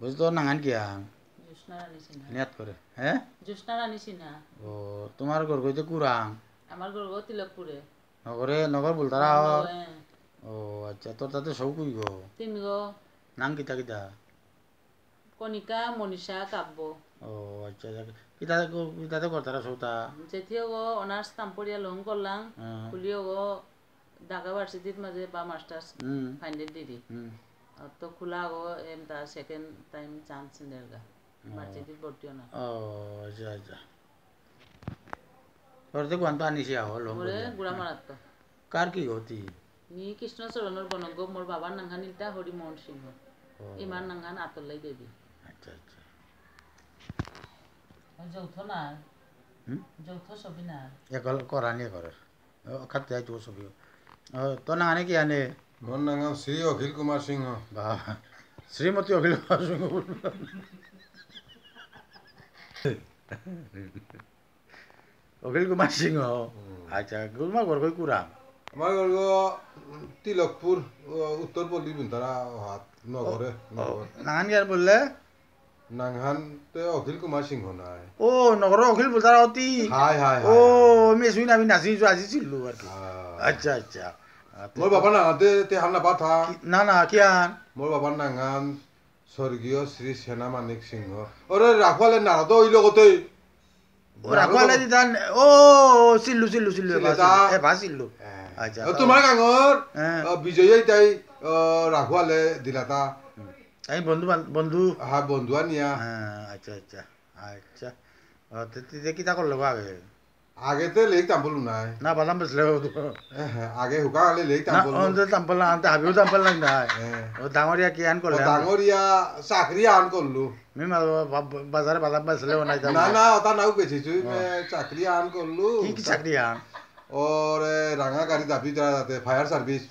বুঝতো নাঙান কিয়া নিয়াত করে হ্যাঁ জ্যোৎস্না রানী সিনহা ও তোমার ঘর কইতে কুরাং আমার ঘর তিলকপুরে নগরে নগর বলতারা হ্যাঁ। ও আচ্ছা তোর তাতে সব কুই গো তিন গো নাম কিতা কিতা কনিকা মনীষা কাব্য ও আচ্ছা, আচ্ছা কিতা কিতাতে করতারা সৌতা যেতিও গো অনার্স তাম্পরিয়া লং করলাম খুলিও গো ঢাকা ভার্সিটির মাঝে বা মাস্টার্স ফাইনাল ডিগ্রি তো খোলা হব এম তা সেকেন্ড টাইম চান্স নেল গা মার্চে দি ভর্তি হনা ও যা যা পরতে কত আনিছি আও লং ওরে গুড়া মারাত তো কার কি গতি ই কৃষ্ণ সরনর বনগ মোর বাবা নাঙ্গা নিতা হরি মোহন সিংহ ইমান নাঙ্গান আতল লাই দেবি আচ্ছা আচ্ছা যৌথ না যৌথ সবি না এগুলো করানি করে খাতে যাই তো সবি তো না কি আনে মোৰ নাম শ্ৰী অখিল কুমাৰ সিংহ বা শ্ৰীমতী অখিল কুমাৰ সিংহ অখিল কুমাৰ সিংহ আচ্ছা গুৰমা গৰ্গৈ কুৰাম মই গৰ্গ তিলকপুৰ উত্তৰ পল্লী পিন্ধাৰা নগৰে নাহান কিয় বুলিলে আচ্ছা আচ্ছা মই বাবা নাঙাতে তে হান্না পাঠা না না কি আন মই বাবা নাঙান স্বৰ্গীয় শ্ৰী সেনা মানিক সিংহ অৰে ৰাখোৱালে নাৰাতো অইল গোটেই ৰাখোৱালে দি তান অ চিল্লু চিল্লু চিল্লু এ ভাচিল্লু আচ্ছা তোমাৰ গাঙৰ বিজয়ে তাই ৰাখোৱালে দিলা তাই বন্ধু বন্ধু হা বন্ধু আনিয়া আচ্ছা আচ্ছা আচ্ছা তেতিয়া কিটা কৰিলে বাৰু Agete lehik tampil unai. Na pala mesle o. Age huka ale lehik tampil. Na onde tampil na ante abiu tampil lang dai. O dangoria kian kol. O dangoria sakriya an kollu. Me ma bazar pala mesle unai tampil. Na na ota nau bechi chu me sakriya an kollu. Ki ki sakriya? और রাঙাকারি দাবি যাতে fire service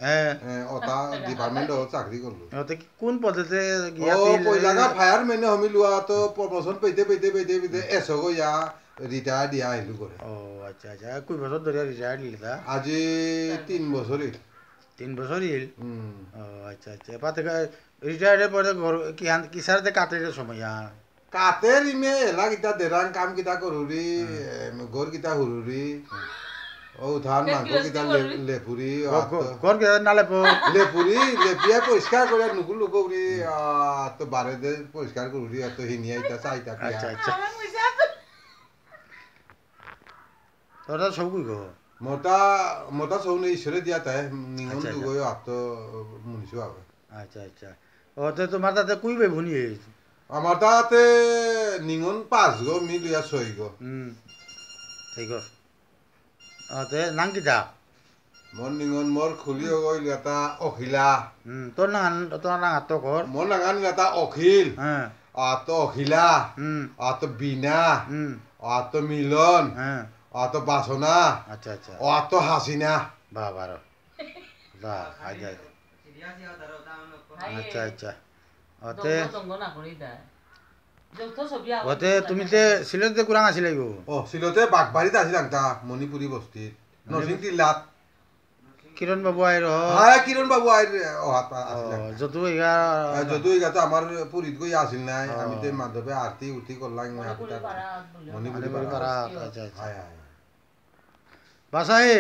ওটা department ওর চাকরি করলো ওতে কোন পদেতে গিয়া ও পয়লাগা ফায়ার মেনে হমি লুয়া তো প্রমোশন পেতে পেতে পেতে পেতে এসো গো ইয়া রিটায়ার্ড ইয়া আহিলো করে ও আচ্ছা আচ্ছা কই বছর ধরে রিটায়ার্ড লিতা আজি তিন বছর ইল তিন বছর ইল ও আচ্ছা আচ্ছা পাতে থেকে রিটায়ার্ডের পরে ঘর কিহান কিসারতে কাটের সময় আর কাতের ইমে এলা কিতা দেরাং কাম কিতা করুরি ঘর কিতা হুরুরি ও ধান মাংস কিতা লেপুরি ঘর কিতা না লেপু লেপুরি লেপিয়া পরিষ্কার করে নুকুল লুকুরি তো বারে দে পরিষ্কার করুরি এত হিনিয়া ইতা চাইতা আচ্ছা আচ্ছা ତୋର ସବୁ କୁଇ କହ মতা ମୋଟା ସବୁ ନେଇ দিয়া তাই ହେ ନିଙ୍ଗନ ତୁ ଗୟ ଆପ୍ତ ମୁନିଷ ବାବା আচ্ছা আচ্ছা ও আচ্ছা, আচ্ছা। তে তোমার তাতে কুইবে ভুনি আমার তাতে নিঙন পাঁচ গো মিল ইয়া ছয় গো হুম ঠিক গো ও তে নাম কিটা মোর নিঙন মোর খুলি গইল এটা অখিলা হুম তোর না তোর না তো ঘর মোর না এটা অখিল হ্যাঁ আ অখিলা হুম আ তো বিনা হুম আ মিলন হ্যাঁ অত বাসো না আচ্ছা আচ্ছা অত হাসি না বাহ বারো বাহ আচ্ছা আচ্ছা আচ্ছা অতে অতে তুমি তে শিলতে কুরাং আছিলে গো ও সিলেটে বাগবাড়িতে আছিলাম তা মণিপুরি বস্তিত নরসিং টিল্লাত কিরণ বাবু আইর হ্যাঁ কিরণ বাবু আইর যতু ইগা যতু ইগা তো আমার পুরীত গই আছিল নাই আমি তো মাধবে আরতি উঠি করলাম মণিপুরি পাড়া আচ্ছা আচ্ছা বাছাহে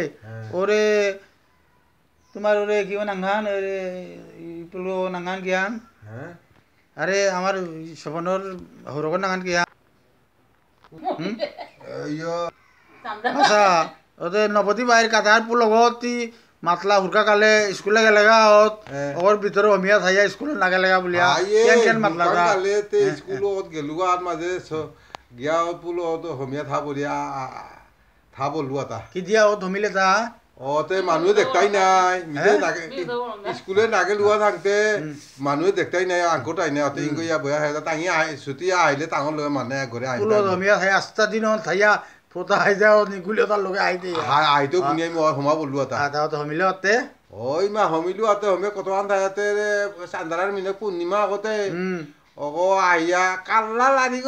ওরে তোমার ওরে কি নাঙ্গান ওরে ইপুলো নাঙ্গান গিয়ান আরে আমার সপনের হরক নাঙ্গান গিয়ান আচ্ছা পুল লগত মাতলা হুরকা কালে স্কুলে গেলে গাওত ওর ভিতরে অমিয়া থাইয়া স্কুলে নাগে লাগা ভাব ওলো এটা কি দিয়া অ ধমিলে তা অ তে মানুহে দেখতাই নাই মিলে নাগে স্কুলে নাগে লোৱা থাকতে মানুহে দেখতাই নাই আগত নাই অতি ইংগৈয়া বয়া হৈ টাঙি আহি চুটিয়া আহিলে টাঙৰ লৈ মানে ঘৰে আহি ধমিয়া থাকে আঠটা দিনত থাইয়া ফটা আহি যাওঁ নিগুলি এটা লগে আহি দিয়ে হা আহিতো শুনি আমি অ সোমাব ওলো এটা ধমিলে অতে অ ইমান সমিলো আতে সমে কত আন্ধাৰ ইয়াতে চান্দাৰাৰ মিনে পূৰ্ণিমা আগতে আহিল আহিল লাদিগ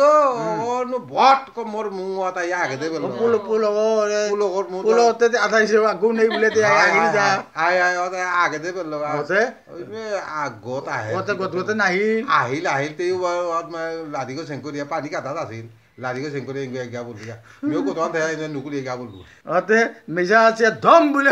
চেংকৰীয়া পানী কাঠাত আছিল লাদিগ চেংকৰীয়া বুলি নুকুৰি এগা বুলি মেজা আছে ধম বুলি